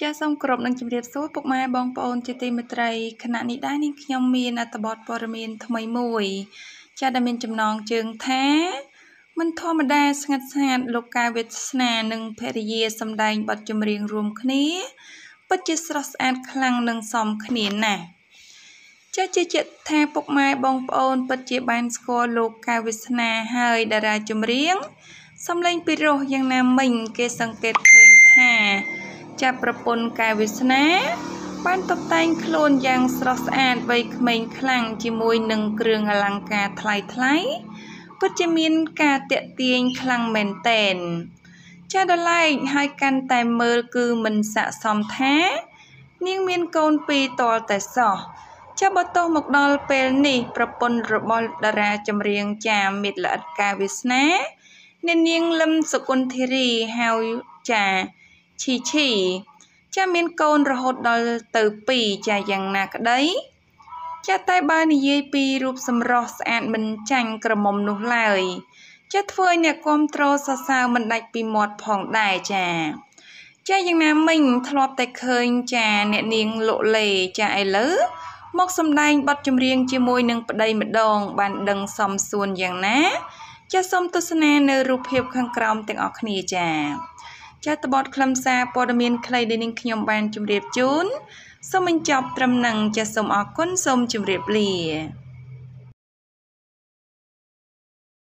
ជាសូមគោរពនឹងជម្រាបសួរពុកម៉ែបងប្អូនជាទីមេត្រីគណៈនេះដែរនាងខ្ញុំមានអត្ថបទព័ត៌មានថ្មីមួយចាដែលមានចំណងជើងថា មិនធម្មតាស្ងាត់ស្ងាត់លោកកាវេសនានិងភរិយា សម្ដែងបទចម្រៀងរួមគ្នាពិតជាស្រស់ស្អាតខ្លាំងនិងសមគ្នាណាស់ចាជាជាថា ពុកម៉ែបងប្អូនពិតជាបានស្គាល់លោកកាវេសនាហើយតារាចម្រៀងសំឡេងពីរោះយ៉ាងណាមិញគេសង្កេតឃើញថាចាប់ប្រពន្ធកែវាសនាបានតុបតែងខ្លួនយ៉ាងស្រស់ស្អាតវ័យក្មេងខ្លាំងជាមួយនឹងគ្រឿងអលង្ការថ្លៃថ្លៃពិតជាមានការតាក់ទាញខ្លាំងមែនតែនចាដឡែកហើយកាន់តែមើលគឺមិនស័កសមថា នាងមានកូនពីរតលតែសោះចាប់បតោះមកដល់ពេលនេះ ប្រពន្ធរបស់តារាចម្រៀងចាមិត្តល្អិតកាវាសនាអ្នកនាងលឹមសុគន្ធារីហៅចាឈីឈីចាមានកូនរហូតដល់ទៅ2ចាយ៉ាងណាក្ដី ចាតែបើនិយាយពីរូបសម្រស់ស្អាតមិនចាញ់ក្រមុំនោះឡើយចាធ្វើឲ្យអ្នកគ្រប់គ្រងសរសើរមិនដាច់ពីមាត់ផងដែរចា ចាយ៉ាងណាមិញធ្លាប់តែឃើញចាអ្នកនាងលោកលេចាឥឡូវមកសម្ដែងបទចម្រៀងជាមួយនឹងប្តីម្ដង បានដឹងសំសួនយ៉ាងណា ចាសូមទស្សនានៅរូបភាពខាងក្រោមទាំងអស់គ្នាចាចាត់បតខ្លឹមសារព័ត៌មានខ្លីដែលនាងខ្ញុំបានជម្រាបជូនសូមបញ្ចប់ត្រឹមនឹងចាសសូមអរគុណសូមជម្រាបលា